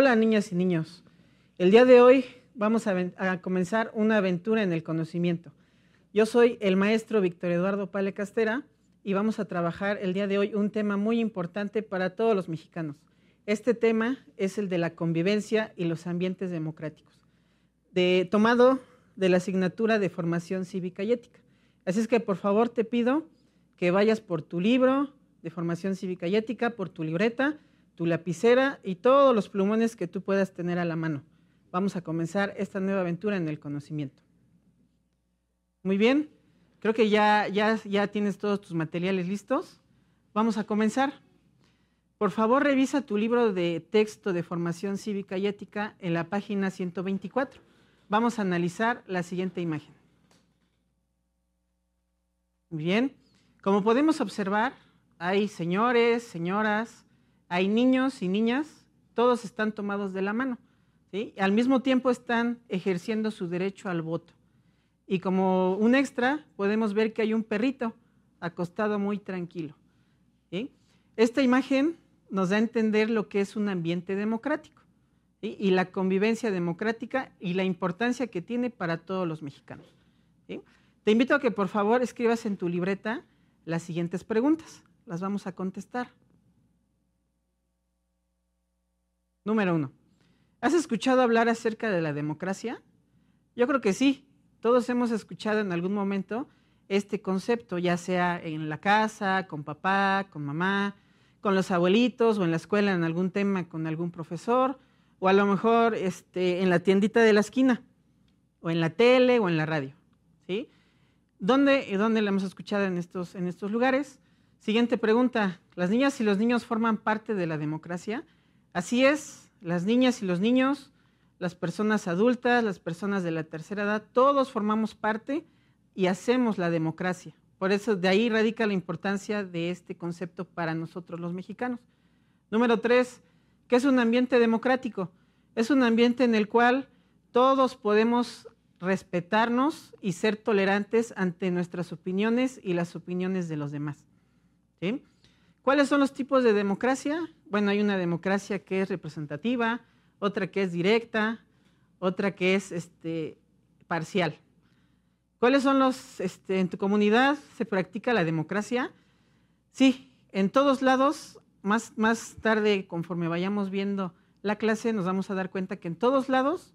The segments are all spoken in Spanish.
Hola niñas y niños. El día de hoy vamos a, comenzar una aventura en el conocimiento. Yo soy el maestro Víctor Eduardo Pale Castera y vamos a trabajar el día de hoy un tema muy importante para todos los mexicanos. Este tema es el de la convivencia y los ambientes democráticos, tomado de la asignatura de formación cívica y ética. Así es que por favor te pido que vayas por tu libro de formación cívica y ética, por tu libreta, tu lapicera y todos los plumones que tú puedas tener a la mano. Vamos a comenzar esta nueva aventura en el conocimiento. Muy bien, creo que ya, ya, ya tienes todos tus materiales listos. Vamos a comenzar. Por favor, revisa tu libro de texto de formación cívica y ética en la página 124. Vamos a analizar la siguiente imagen. Muy bien, como podemos observar, hay señores, señoras, hay niños y niñas, todos están tomados de la mano, ¿sí? al mismo tiempo están ejerciendo su derecho al voto. Y como un extra, podemos ver que hay un perrito acostado muy tranquilo. Esta imagen nos da a entender lo que es un ambiente democrático y la convivencia democrática y la importancia que tiene para todos los mexicanos. Te invito a que por favor escribas en tu libreta las siguientes preguntas. Las vamos a contestar. Número uno, ¿has escuchado hablar acerca de la democracia? Yo creo que sí. Todos hemos escuchado en algún momento este concepto, ya sea en la casa, con papá, con mamá, con los abuelitos o en la escuela en algún tema con algún profesor, o a lo mejor este, en la tiendita de la esquina, o en la tele o en la radio. ¿sí? ¿Dónde, dónde la hemos escuchado en estos, en estos lugares? Siguiente pregunta, ¿las niñas y los niños forman parte de la democracia? Así es, las niñas y los niños, las personas adultas, las personas de la tercera edad, todos formamos parte y hacemos la democracia. Por eso de ahí radica la importancia de este concepto para nosotros los mexicanos. Número tres, que es un ambiente democrático. Es un ambiente en el cual todos podemos respetarnos y ser tolerantes ante nuestras opiniones y las opiniones de los demás. ¿Cuáles son los tipos de democracia? bueno, hay una democracia que es representativa, otra que es directa, otra que es este, parcial. ¿Cuáles son los, este, en tu comunidad se practica la democracia? Sí, en todos lados, más, más tarde, conforme vayamos viendo la clase, nos vamos a dar cuenta que en todos lados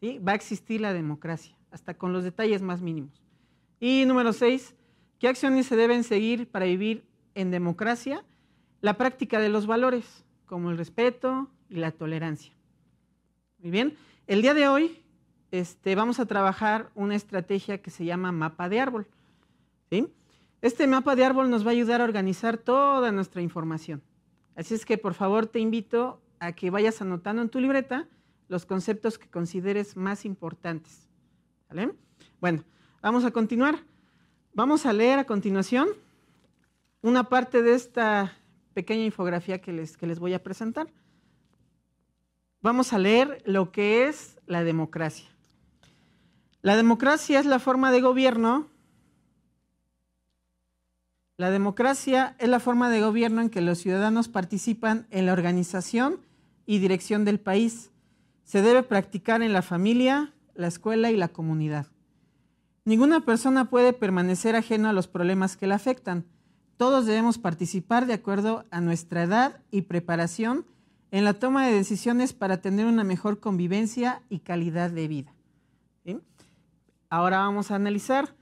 ¿sí? va a existir la democracia, hasta con los detalles más mínimos. Y número seis, ¿qué acciones se deben seguir para vivir en democracia? la práctica de los valores, como el respeto y la tolerancia. Muy bien, el día de hoy este, vamos a trabajar una estrategia que se llama mapa de árbol. ¿sí? Este mapa de árbol nos va a ayudar a organizar toda nuestra información. Así es que por favor te invito a que vayas anotando en tu libreta los conceptos que consideres más importantes. Bueno, vamos a continuar. Vamos a leer a continuación una parte de esta pequeña infografía que les, voy a presentar. Vamos a leer lo que es la democracia. La democracia es la forma de gobierno. La democracia es la forma de gobierno en que los ciudadanos participan en la organización y dirección del país. Se debe practicar en la familia, la escuela y la comunidad. Ninguna persona puede permanecer ajena a los problemas que la afectan todos debemos participar de acuerdo a nuestra edad y preparación en la toma de decisiones para tener una mejor convivencia y calidad de vida. Ahora vamos a analizar.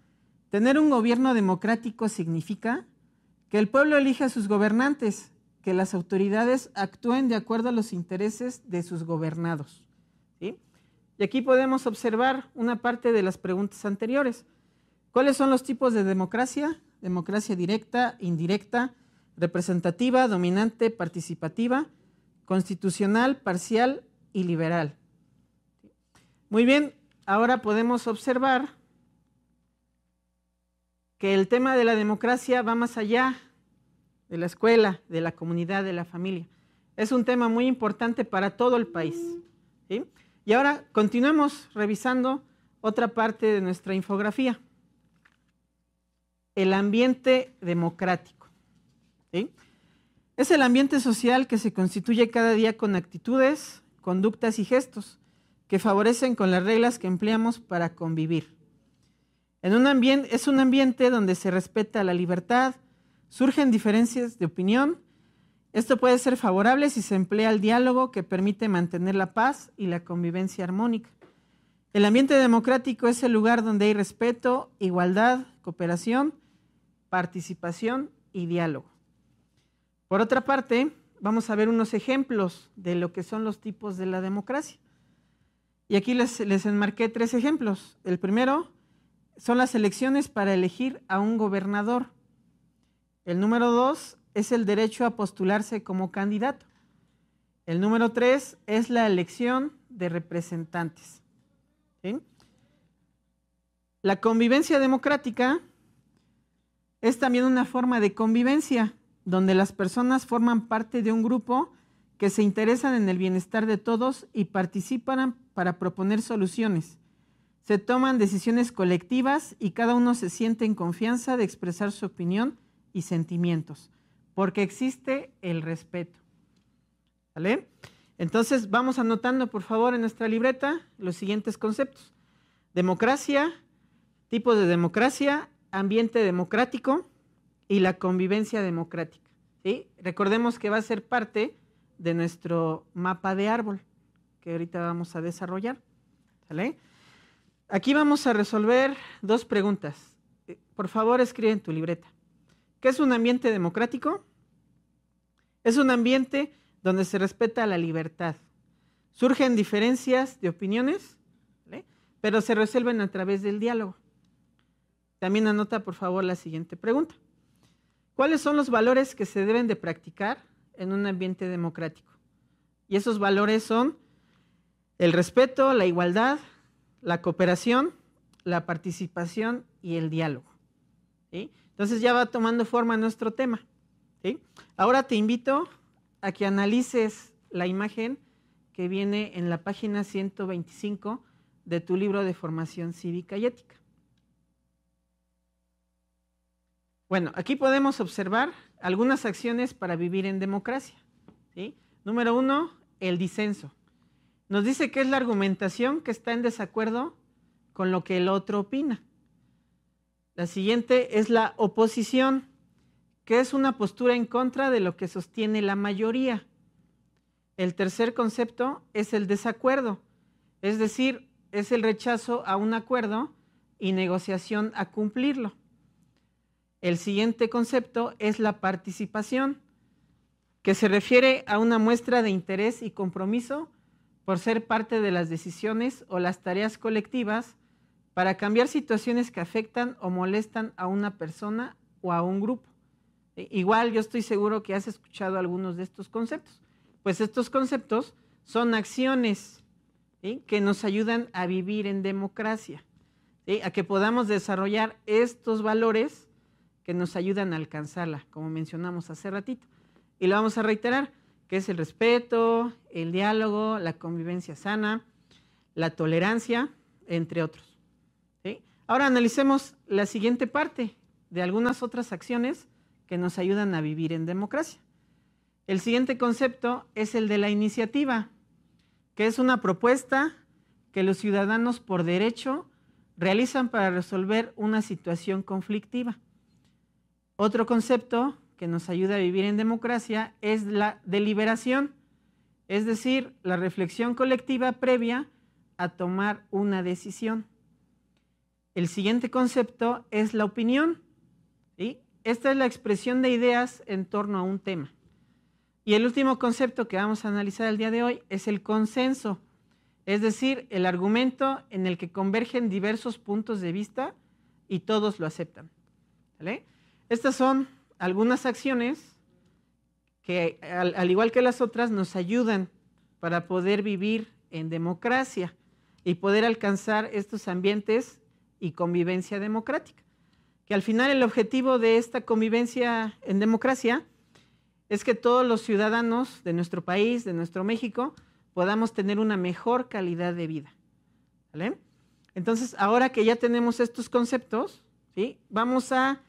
Tener un gobierno democrático significa que el pueblo elija a sus gobernantes, que las autoridades actúen de acuerdo a los intereses de sus gobernados. Y aquí podemos observar una parte de las preguntas anteriores. ¿Cuáles son los tipos de democracia? democracia directa, indirecta, representativa, dominante, participativa, constitucional, parcial y liberal. Muy bien, ahora podemos observar que el tema de la democracia va más allá de la escuela, de la comunidad, de la familia. Es un tema muy importante para todo el país. Y ahora continuamos revisando otra parte de nuestra infografía el ambiente democrático. Es el ambiente social que se constituye cada día con actitudes, conductas y gestos que favorecen con las reglas que empleamos para convivir. es un ambiente donde se respeta la libertad, surgen diferencias de opinión. Esto puede ser favorable si se emplea el diálogo que permite mantener la paz y la convivencia armónica. El ambiente democrático es el lugar donde hay respeto, igualdad, cooperación participación y diálogo. Por otra parte, vamos a ver unos ejemplos de lo que son los tipos de la democracia. Y aquí les, enmarqué tres ejemplos. El primero son las elecciones para elegir a un gobernador. El número dos es el derecho a postularse como candidato. El número tres es la elección de representantes. La convivencia democrática es también una forma de convivencia, donde las personas forman parte de un grupo que se interesan en el bienestar de todos y participan para proponer soluciones. Se toman decisiones colectivas y cada uno se siente en confianza de expresar su opinión y sentimientos, porque existe el respeto. Entonces vamos anotando, por favor, en nuestra libreta los siguientes conceptos. Democracia, tipos de democracia, ambiente democrático y la convivencia democrática. ¿sí? Recordemos que va a ser parte de nuestro mapa de árbol que ahorita vamos a desarrollar. Aquí vamos a resolver dos preguntas. Eh, por favor, escribe en tu libreta. ¿Qué es un ambiente democrático? Es un ambiente donde se respeta la libertad. Surgen diferencias de opiniones, pero se resuelven a través del diálogo. También anota, por favor, la siguiente pregunta. ¿Cuáles son los valores que se deben de practicar en un ambiente democrático? Y esos valores son el respeto, la igualdad, la cooperación, la participación y el diálogo. Entonces ya va tomando forma nuestro tema. Ahora te invito a que analices la imagen que viene en la página 125 de tu libro de formación cívica y ética. Bueno, aquí podemos observar algunas acciones para vivir en democracia. Número uno, el disenso. Nos dice que es la argumentación que está en desacuerdo con lo que el otro opina. La siguiente es la oposición, que es una postura en contra de lo que sostiene la mayoría. El tercer concepto es el desacuerdo, es decir, es el rechazo a un acuerdo y negociación a cumplirlo. El siguiente concepto es la participación, que se refiere a una muestra de interés y compromiso por ser parte de las decisiones o las tareas colectivas para cambiar situaciones que afectan o molestan a una persona o a un grupo. E, igual yo estoy seguro que has escuchado algunos de estos conceptos. Pues estos conceptos son acciones que nos ayudan a vivir en democracia, a que podamos desarrollar estos valores que nos ayudan a alcanzarla, como mencionamos hace ratito. Y lo vamos a reiterar, que es el respeto, el diálogo, la convivencia sana, la tolerancia, entre otros. Ahora analicemos la siguiente parte de algunas otras acciones que nos ayudan a vivir en democracia. El siguiente concepto es el de la iniciativa, que es una propuesta que los ciudadanos por derecho realizan para resolver una situación conflictiva. Otro concepto que nos ayuda a vivir en democracia es la deliberación, es decir, la reflexión colectiva previa a tomar una decisión. El siguiente concepto es la opinión. Esta es la expresión de ideas en torno a un tema. Y el último concepto que vamos a analizar el día de hoy es el consenso, es decir, el argumento en el que convergen diversos puntos de vista y todos lo aceptan. ¿vale? Estas son algunas acciones que, al, igual que las otras, nos ayudan para poder vivir en democracia y poder alcanzar estos ambientes y convivencia democrática. Que al final el objetivo de esta convivencia en democracia es que todos los ciudadanos de nuestro país, de nuestro México, podamos tener una mejor calidad de vida. Entonces, ahora que ya tenemos estos conceptos, vamos a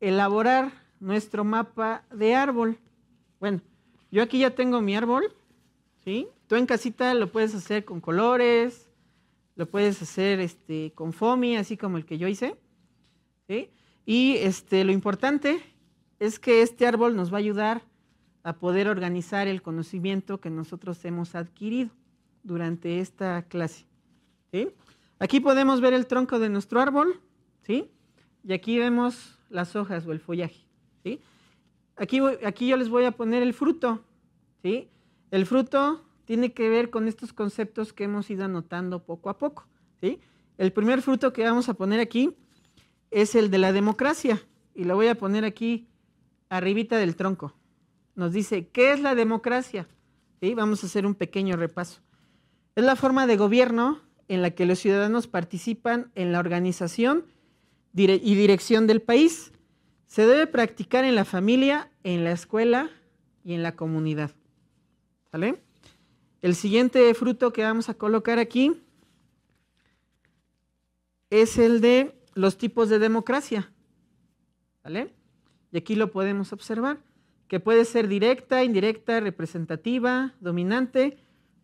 elaborar nuestro mapa de árbol. Bueno, yo aquí ya tengo mi árbol, ¿sí? Tú en casita lo puedes hacer con colores, lo puedes hacer este, con FOMI, así como el que yo hice, Y este, lo importante es que este árbol nos va a ayudar a poder organizar el conocimiento que nosotros hemos adquirido durante esta clase. Aquí podemos ver el tronco de nuestro árbol, ¿sí? Y aquí vemos las hojas o el follaje. ¿sí? Aquí, aquí yo les voy a poner el fruto. ¿sí? El fruto tiene que ver con estos conceptos que hemos ido anotando poco a poco. ¿sí? El primer fruto que vamos a poner aquí es el de la democracia. Y lo voy a poner aquí arribita del tronco. Nos dice, ¿qué es la democracia? ¿Sí? Vamos a hacer un pequeño repaso. Es la forma de gobierno en la que los ciudadanos participan en la organización y dirección del país. Se debe practicar en la familia, en la escuela y en la comunidad. ¿Vale? El siguiente fruto que vamos a colocar aquí es el de los tipos de democracia. ¿Vale? Y aquí lo podemos observar, que puede ser directa, indirecta, representativa, dominante,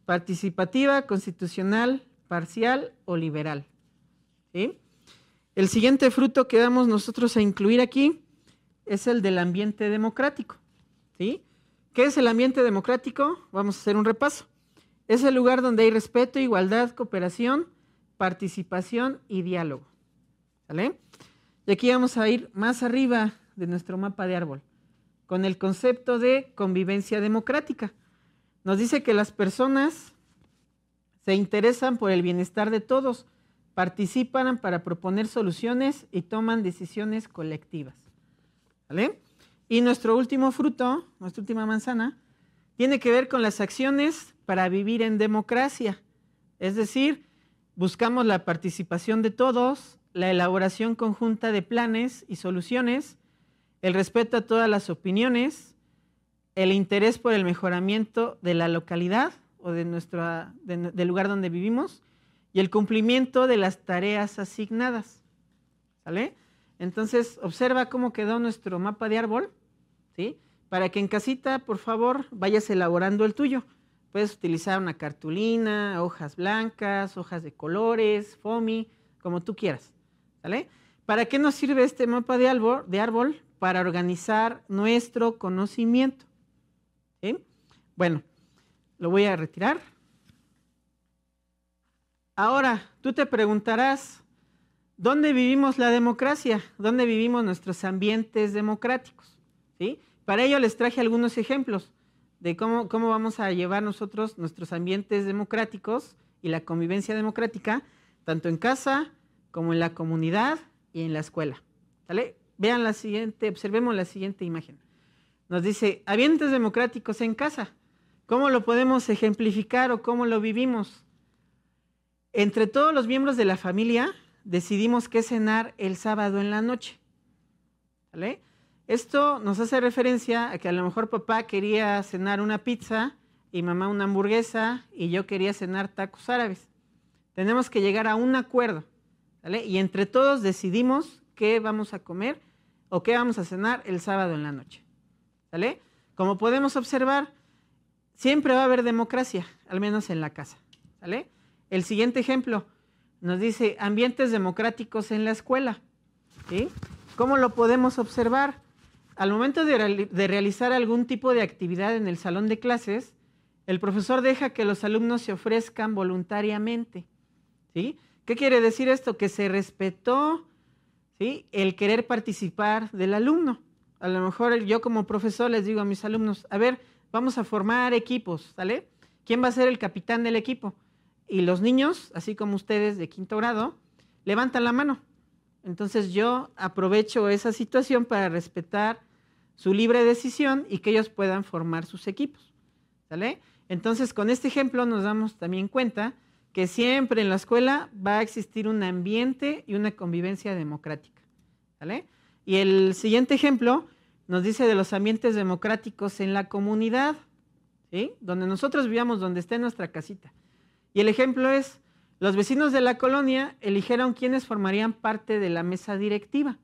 participativa, constitucional, parcial o liberal. ¿Sí? El siguiente fruto que damos nosotros a incluir aquí es el del ambiente democrático. ¿sí? ¿Qué es el ambiente democrático? Vamos a hacer un repaso. Es el lugar donde hay respeto, igualdad, cooperación, participación y diálogo. Y aquí vamos a ir más arriba de nuestro mapa de árbol, con el concepto de convivencia democrática. Nos dice que las personas se interesan por el bienestar de todos participan para proponer soluciones y toman decisiones colectivas. Y nuestro último fruto, nuestra última manzana, tiene que ver con las acciones para vivir en democracia. Es decir, buscamos la participación de todos, la elaboración conjunta de planes y soluciones, el respeto a todas las opiniones, el interés por el mejoramiento de la localidad o de, del lugar donde vivimos, y el cumplimiento de las tareas asignadas. ¿Sale? Entonces, observa cómo quedó nuestro mapa de árbol, ¿sí? Para que en casita, por favor, vayas elaborando el tuyo. Puedes utilizar una cartulina, hojas blancas, hojas de colores, foamy, como tú quieras, ¿Para qué nos sirve este mapa de árbol? De árbol para organizar nuestro conocimiento. Bueno, lo voy a retirar. Ahora, tú te preguntarás, ¿dónde vivimos la democracia? ¿Dónde vivimos nuestros ambientes democráticos? ¿Sí? Para ello les traje algunos ejemplos de cómo, cómo vamos a llevar nosotros nuestros ambientes democráticos y la convivencia democrática, tanto en casa como en la comunidad y en la escuela. Vean la siguiente, observemos la siguiente imagen. Nos dice, ambientes democráticos en casa. ¿Cómo lo podemos ejemplificar o cómo lo vivimos? Entre todos los miembros de la familia decidimos qué cenar el sábado en la noche. Esto nos hace referencia a que a lo mejor papá quería cenar una pizza y mamá una hamburguesa y yo quería cenar tacos árabes. Tenemos que llegar a un acuerdo, Y entre todos decidimos qué vamos a comer o qué vamos a cenar el sábado en la noche, Como podemos observar, siempre va a haber democracia, al menos en la casa, el siguiente ejemplo nos dice ambientes democráticos en la escuela. ¿Cómo lo podemos observar? Al momento de, realizar algún tipo de actividad en el salón de clases, el profesor deja que los alumnos se ofrezcan voluntariamente. ¿sí? ¿Qué quiere decir esto? Que se respetó ¿sí? el querer participar del alumno. A lo mejor yo como profesor les digo a mis alumnos, a ver, vamos a formar equipos, ¿sale? ¿Quién va a ser el capitán del equipo? y los niños, así como ustedes de quinto grado, levantan la mano. Entonces yo aprovecho esa situación para respetar su libre decisión y que ellos puedan formar sus equipos. ¿Sale? Entonces con este ejemplo nos damos también cuenta que siempre en la escuela va a existir un ambiente y una convivencia democrática. Y el siguiente ejemplo nos dice de los ambientes democráticos en la comunidad, donde nosotros vivamos, donde está nuestra casita. Y el ejemplo es, los vecinos de la colonia eligieron quienes formarían parte de la mesa directiva.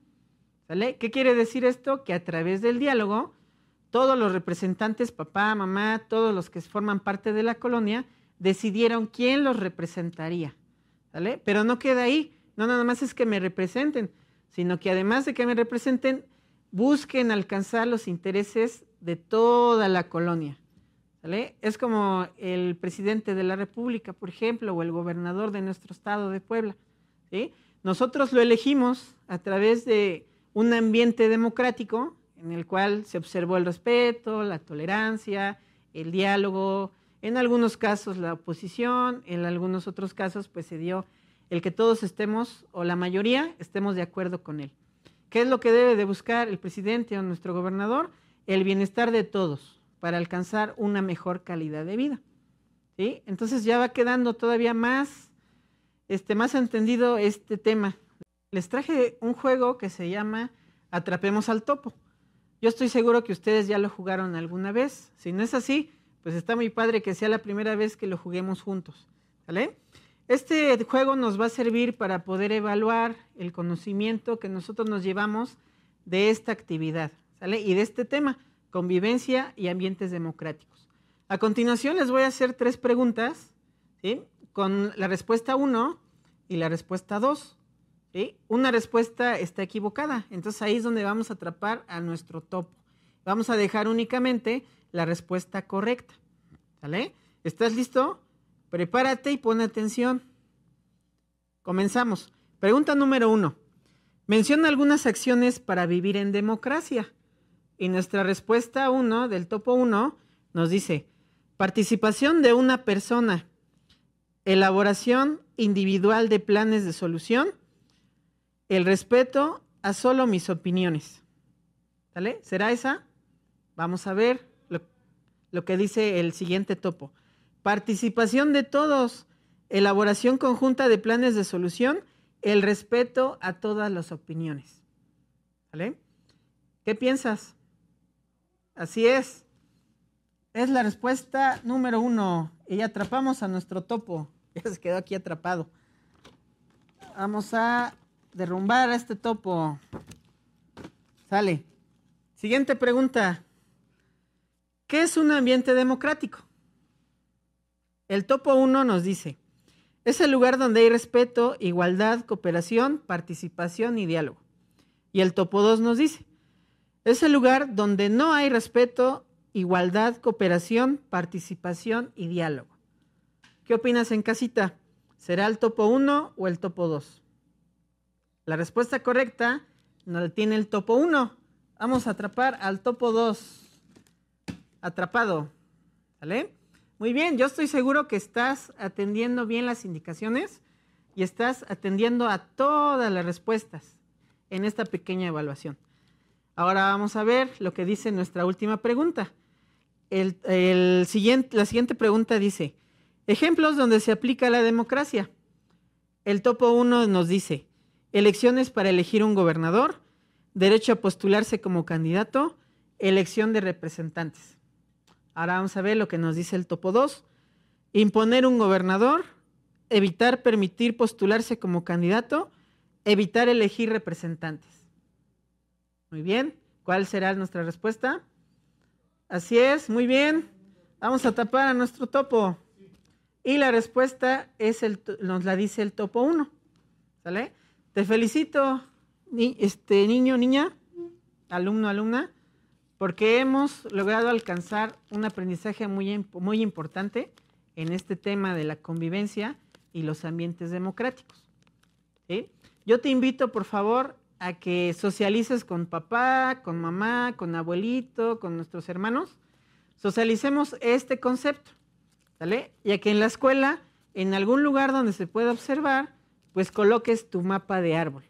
¿Sale? ¿Qué quiere decir esto? Que a través del diálogo, todos los representantes, papá, mamá, todos los que forman parte de la colonia, decidieron quién los representaría. Pero no queda ahí. No nada más es que me representen, sino que además de que me representen, busquen alcanzar los intereses de toda la colonia. Es como el presidente de la República, por ejemplo, o el gobernador de nuestro estado de Puebla. Nosotros lo elegimos a través de un ambiente democrático en el cual se observó el respeto, la tolerancia, el diálogo, en algunos casos la oposición, en algunos otros casos pues se dio el que todos estemos o la mayoría estemos de acuerdo con él. ¿Qué es lo que debe de buscar el presidente o nuestro gobernador? El bienestar de todos, para alcanzar una mejor calidad de vida. ¿sí? Entonces ya va quedando todavía más, este, más entendido este tema. Les traje un juego que se llama Atrapemos al Topo. Yo estoy seguro que ustedes ya lo jugaron alguna vez. Si no es así, pues está muy padre que sea la primera vez que lo juguemos juntos. Este juego nos va a servir para poder evaluar el conocimiento que nosotros nos llevamos de esta actividad, Y de este tema convivencia y ambientes democráticos. A continuación les voy a hacer tres preguntas, con la respuesta 1 y la respuesta 2. ¿sí? Una respuesta está equivocada, entonces ahí es donde vamos a atrapar a nuestro topo. Vamos a dejar únicamente la respuesta correcta. ¿Estás listo? Prepárate y pon atención. Comenzamos. Pregunta número 1. Menciona algunas acciones para vivir en democracia. Y nuestra respuesta 1 del topo 1 nos dice, participación de una persona, elaboración individual de planes de solución, el respeto a solo mis opiniones. ¿Será esa? Vamos a ver lo, que dice el siguiente topo. Participación de todos, elaboración conjunta de planes de solución, el respeto a todas las opiniones. ¿Qué piensas? Así es. Es la respuesta número uno. Y atrapamos a nuestro topo. Ya se quedó aquí atrapado. Vamos a derrumbar a este topo. Sale. Siguiente pregunta. ¿Qué es un ambiente democrático? El topo uno nos dice, es el lugar donde hay respeto, igualdad, cooperación, participación y diálogo. Y el topo dos nos dice, es el lugar donde no hay respeto, igualdad, cooperación, participación y diálogo. ¿Qué opinas en casita? ¿Será el topo 1 o el topo 2? La respuesta correcta no la tiene el topo 1. Vamos a atrapar al topo 2. Atrapado. ¿Vale? Muy bien, yo estoy seguro que estás atendiendo bien las indicaciones y estás atendiendo a todas las respuestas en esta pequeña evaluación. Ahora vamos a ver lo que dice nuestra última pregunta. la siguiente pregunta dice, ejemplos donde se aplica la democracia. El topo 1 nos dice, elecciones para elegir un gobernador, derecho a postularse como candidato, elección de representantes. Ahora vamos a ver lo que nos dice el topo 2. Imponer un gobernador, evitar permitir postularse como candidato, evitar elegir representantes. Muy bien. ¿Cuál será nuestra respuesta? Así es, muy bien. Vamos a tapar a nuestro topo. Y la respuesta es el, nos la dice el topo 1. ¿Sale? Te felicito, este, niño, niña, alumno, alumna, porque hemos logrado alcanzar un aprendizaje muy, muy importante en este tema de la convivencia y los ambientes democráticos. Yo te invito, por favor, a que socialices con papá, con mamá, con abuelito, con nuestros hermanos. Socialicemos este concepto, ¿sale? Y a que en la escuela, en algún lugar donde se pueda observar, pues coloques tu mapa de árbol,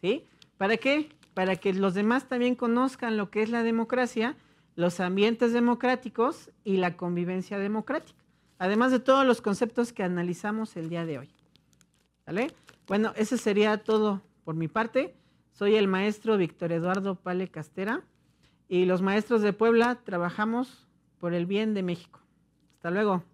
¿sí? ¿Para qué? Para que los demás también conozcan lo que es la democracia, los ambientes democráticos y la convivencia democrática, además de todos los conceptos que analizamos el día de hoy. ¿Sale? Bueno, ese sería todo por mi parte. Soy el maestro Víctor Eduardo Pale Castera y los maestros de Puebla trabajamos por el bien de México. Hasta luego.